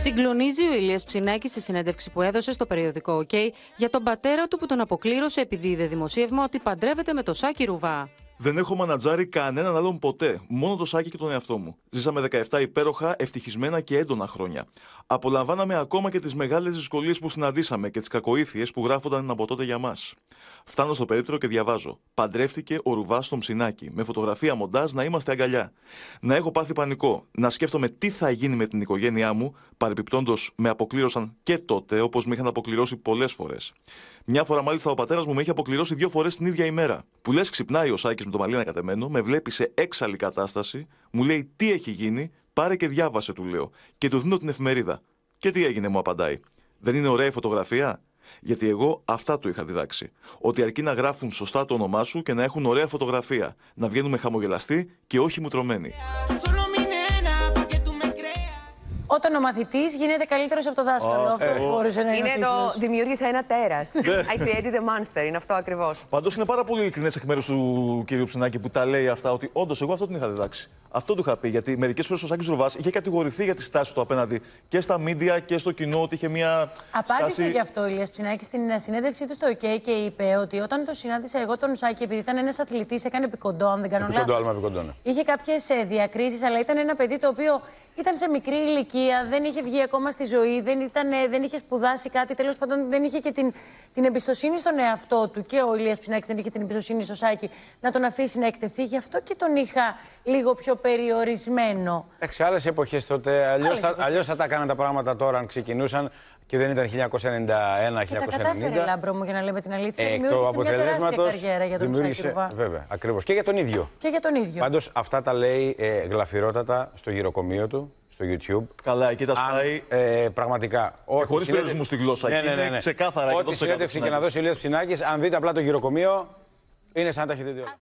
Συγκλονίζει ο Ηλίας Ψινάκης στη συνέντευξη που έδωσε στο περιοδικό OK για τον πατέρα του που τον αποκλήρωσε επειδή είδε δημοσίευμα ότι παντρεύεται με το Σάκη Ρουβά. Δεν έχω μανατζάρει κανέναν άλλον ποτέ. Μόνο το Σάκη και τον εαυτό μου. Ζήσαμε 17 υπέροχα, ευτυχισμένα και έντονα χρόνια. Απολαμβάναμε ακόμα και τις μεγάλες δυσκολίες που συναντήσαμε και τις κακοήθειες που γράφονταν από τότε για μας. Φτάνω στο περίπτερο και διαβάζω. Παντρεύτηκε ο Ρουβάς στον ψινάκι. Με φωτογραφία μοντάζ να είμαστε αγκαλιά. Να έχω πάθει πανικό. Να σκέφτομαι τι θα γίνει με την οικογένειά μου. Παρεπιπτόντως με αποκλήρωσαν και τότε, όπως με είχαν αποκληρώσει πολλές φορές. Μια φορά μάλιστα ο πατέρας μου με είχε αποκληρώσει δύο φορές την ίδια ημέρα. Που λες, ξυπνάει ο Σάκης με το μαλλί κατεμένο, με βλέπει σε έξαλλη κατάσταση, μου λέει τι έχει γίνει, πάρε και διάβασε, του λέω. Και του δίνω την εφημερίδα. Και τι έγινε, μου απαντάει. Δεν είναι ωραία η φωτογραφία. Γιατί εγώ αυτά του είχα διδάξει. Ότι αρκεί να γράφουν σωστά το όνομά σου και να έχουν ωραία φωτογραφία. Να βγαίνουμε χαμογελαστοί και όχι μουτρωμένοι. Όταν ο μαθητής γίνεται καλύτερος από το δάσκαλο. Αυτό oh. μπορούσε να είναι. Είναι το δημιούργησα ένα τέρας. Ναι. I created a monster. Είναι αυτό ακριβώς. Πάντω είναι πάρα πολύ ειλικρινές εκ μέρους του κυρίου Ψινάκη που τα λέει αυτά ότι όντως εγώ αυτό την είχα διδάξει. Αυτό του είχα πει. Γιατί μερικές φορές ο Σάκης Ρουβά είχε κατηγορηθεί για τη στάση του απέναντι και στα μίντια και στο κοινό ότι είχε μια. Απάντησε στάση... γι' αυτό ο Ηλίας Ψινάκη στην συνέντευξή του στο OK και είπε ότι όταν το συνάντησα εγώ τον Σάκη, επειδή ήταν ένας αθλητής, έκανε επικοντό, αν δεν κάνω λάθο. Ναι. Είχε κάποιες διακρίσεις, αλλά ήταν ένα παιδί το οποίο ήταν σε μικρή ηλικία δεν είχε βγει ακόμα στη ζωή, δεν, ήταν, ε, δεν είχε σπουδάσει κάτι. Τέλος πάντων, δεν είχε και την, την εμπιστοσύνη στον εαυτό του. Και ο Ηλίας Ψινάκης δεν είχε την εμπιστοσύνη στο Σάκη να τον αφήσει να εκτεθεί. Γι' αυτό και τον είχα λίγο πιο περιορισμένο. Εντάξει, άλλες εποχές τότε. Αλλιώς θα, θα τα έκαναν τα πράγματα τώρα αν ξεκινούσαν και δεν ήταν 1991-1990. Και τα κατάφερε, Λάμπρο μου, για να λέμε την αλήθεια. Ε, δημιούργησε μια τεράστια καριέρα για τον δημιούργησε, Βέβαια, ακριβώς. Και για τον ίδιο. Και αυτά τα λέει ε, γλαφυρότατα στο γυροκομείο του στο YouTube. Καλά, εκεί τα σπάει. Ε, πραγματικά. Και ε, χωρί περιορισμού στη γλώσσα. Ναι, ναι, ναι, ναι. Ξεκάθαρα. Ό,τι συνέντευξη και να δώσει ο Ηλίας Ψινάκης, αν δείτε απλά το γυροκομείο, είναι σαν να τα έχετε